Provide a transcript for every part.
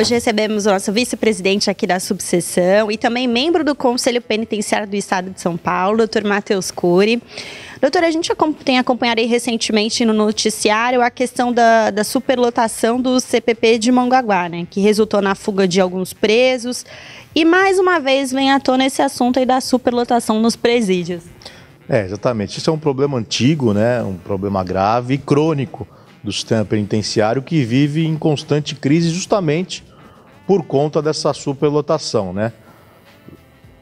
Hoje recebemos o nosso vice-presidente aqui da subseção e também membro do Conselho Penitenciário do Estado de São Paulo, doutor Matheus Cury. Doutor, a gente tem acompanhado recentemente no noticiário a questão da, da superlotação do CPP de Mongaguá, né, que resultou na fuga de alguns presos. E mais uma vez vem à tona esse assunto aí da superlotação nos presídios. É, exatamente. Isso é um problema antigo, né, um problema grave e crônico do sistema penitenciário que vive em constante crise justamente por conta dessa superlotação, né?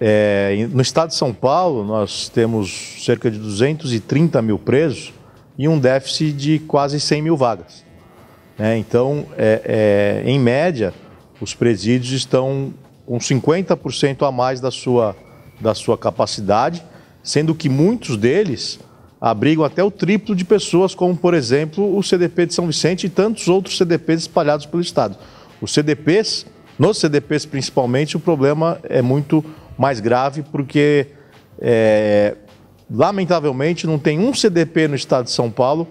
É, no estado de São Paulo, nós temos cerca de 230 mil presos e um déficit de quase 100 mil vagas. Né? Então, é, então, é, em média, os presídios estão com 50% a mais da sua, da sua capacidade, sendo que muitos deles abrigam até o triplo de pessoas, como, por exemplo, o CDP de São Vicente e tantos outros CDPs espalhados pelo estado. Os CDPs, nos CDPs principalmente, o problema é muito mais grave porque, é, lamentavelmente, não tem um CDP no estado de São Paulo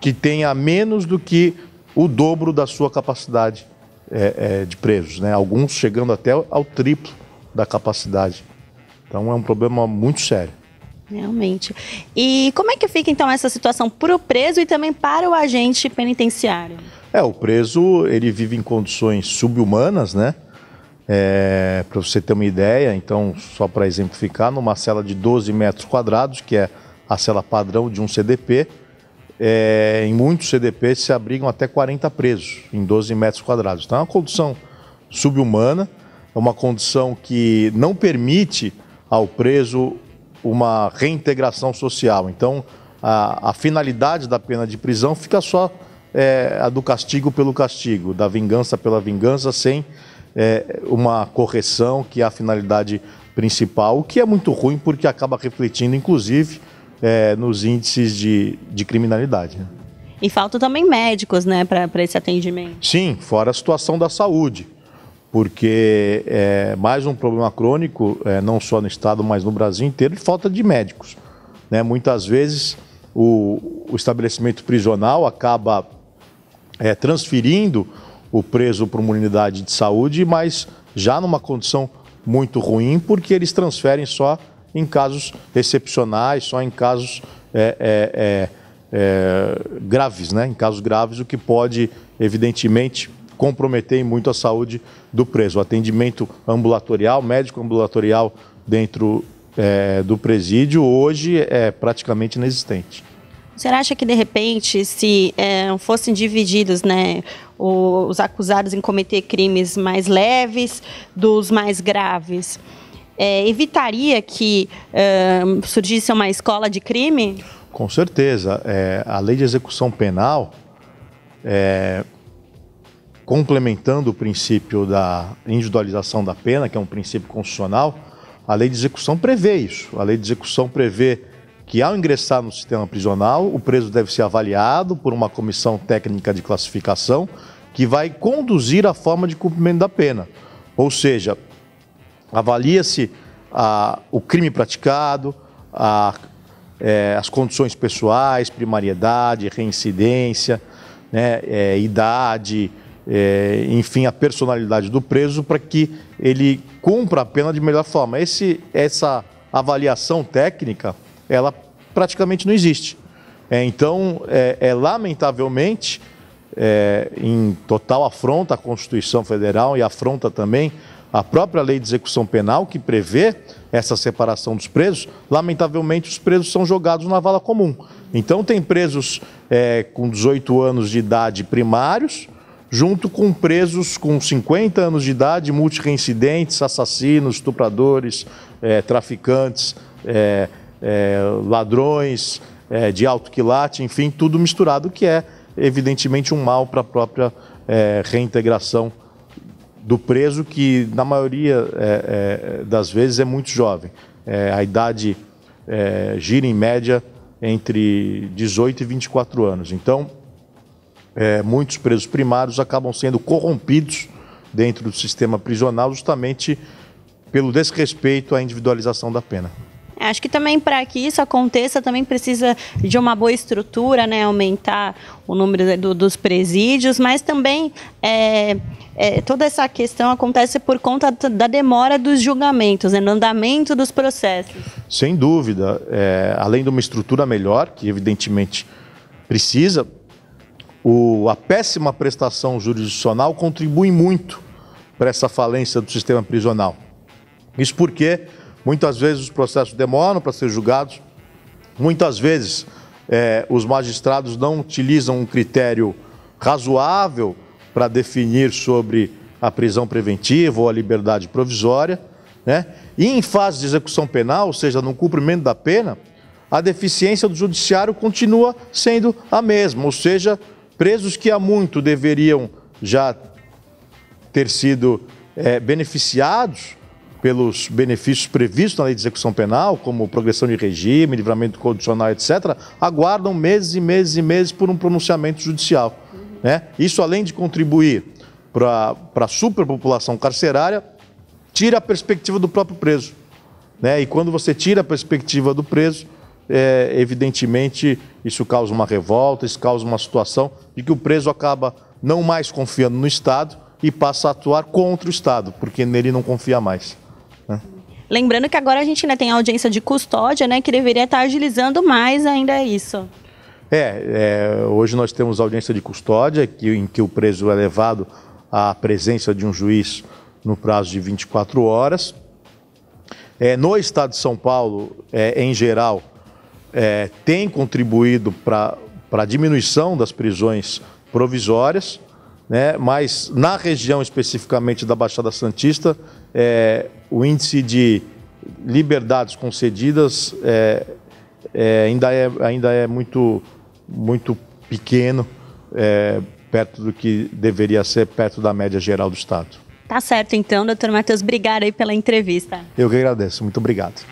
que tenha menos do que o dobro da sua capacidade é, é, de presos, né? alguns chegando até ao triplo da capacidade. Então é um problema muito sério. Realmente. E como é que fica então essa situação para o preso e também para o agente penitenciário? É, o preso ele vive em condições subhumanas, né? É, para você ter uma ideia, então, só para exemplificar, numa cela de 12 metros quadrados, que é a cela padrão de um CDP, é, em muitos CDPs se abrigam até 40 presos em 12 metros quadrados. Então é uma condição subhumana, é uma condição que não permite ao preso uma reintegração social. Então a, a finalidade da pena de prisão fica só é, a do castigo pelo castigo, da vingança pela vingança, sem é, uma correção que é a finalidade principal, o que é muito ruim porque acaba refletindo, inclusive, é, nos índices de, de criminalidade. Né? E falta também médicos né, para esse atendimento. Sim, fora a situação da saúde, porque é, mais um problema crônico, é, não só no estado, mas no Brasil inteiro, de falta de médicos. Né? Muitas vezes o, o estabelecimento prisional acaba é, transferindo o preso para uma unidade de saúde, mas já numa condição muito ruim, porque eles transferem só em casos excepcionais, só em casos é, é, é, é graves, né? em casos graves, o que pode, evidentemente, comprometer muito a saúde do preso. O atendimento ambulatorial, médico ambulatorial dentro é, do presídio, hoje é praticamente inexistente. Você acha que de repente, se é, fossem divididos, né, os acusados em cometer crimes mais leves dos mais graves, é, evitaria que é, surgisse uma escola de crime? Com certeza. É, a lei de execução penal, é, complementando o princípio da individualização da pena, que é um princípio constitucional, a lei de execução prevê isso. A lei de execução prevê que ao ingressar no sistema prisional, o preso deve ser avaliado por uma comissão técnica de classificação que vai conduzir a forma de cumprimento da pena. Ou seja, avalia-se ah, o crime praticado, a, é, as condições pessoais, primariedade, reincidência, né, é, idade, é, enfim, a personalidade do preso para que ele cumpra a pena de melhor forma. Esse, essa avaliação técnica ela praticamente não existe. É, então, é, é lamentavelmente, é, em total afronta à Constituição Federal e afronta também à própria lei de execução penal que prevê essa separação dos presos, lamentavelmente os presos são jogados na vala comum. Então tem presos é, com 18 anos de idade primários, junto com presos com 50 anos de idade, multireincidentes, assassinos, estupradores, é, traficantes, é, é, ladrões, é, de alto quilate, enfim, tudo misturado, que é evidentemente um mal para a própria é, reintegração do preso, que na maioria é, é, das vezes é muito jovem. É, a idade gira em média entre 18 e 24 anos. Então, muitos presos primários acabam sendo corrompidos dentro do sistema prisional justamente pelo desrespeito à individualização da pena. Acho que também para que isso aconteça também precisa de uma boa estrutura, né? Aumentar o número do, dos presídios, mas também é, é, toda essa questão acontece por conta da demora dos julgamentos, né? no andamento dos processos. Sem dúvida, é, além de uma estrutura melhor, que evidentemente precisa, o, a péssima prestação jurisdicional contribui muito para essa falência do sistema prisional. Isso porque Muitas vezes os processos demoram para ser julgados, muitas vezes é, os magistrados não utilizam um critério razoável para definir sobre a prisão preventiva ou a liberdade provisória, né? E em fase de execução penal, ou seja, no cumprimento da pena, a deficiência do judiciário continua sendo a mesma, ou seja, presos que há muito deveriam já ter sido é, beneficiados pelos benefícios previstos na lei de execução penal, como progressão de regime, livramento condicional, etc., aguardam meses e meses e meses por um pronunciamento judicial. Uhum. Né? Isso, além de contribuir para a superpopulação carcerária, tira a perspectiva do próprio preso. Né? E quando você tira a perspectiva do preso, é, evidentemente isso causa uma revolta, isso causa uma situação de que o preso acaba não mais confiando no Estado e passa a atuar contra o Estado, porque nele não confia mais. Lembrando que agora a gente ainda tem audiência de custódia, né, que deveria estar agilizando mais ainda isso. É, é hoje nós temos audiência de custódia, que, em que o preso é levado à presença de um juiz no prazo de 24 horas. É, no estado de São Paulo, é, em geral, é, tem contribuído para a diminuição das prisões provisórias, né? mas na região especificamente da Baixada Santista, é, o índice de liberdades concedidas é, é, ainda, é, ainda é muito, muito pequeno, é, perto do que deveria ser, perto da média geral do Estado. Tá certo, então, doutor Matheus. Obrigado aí pela entrevista. Eu que agradeço. Muito obrigado.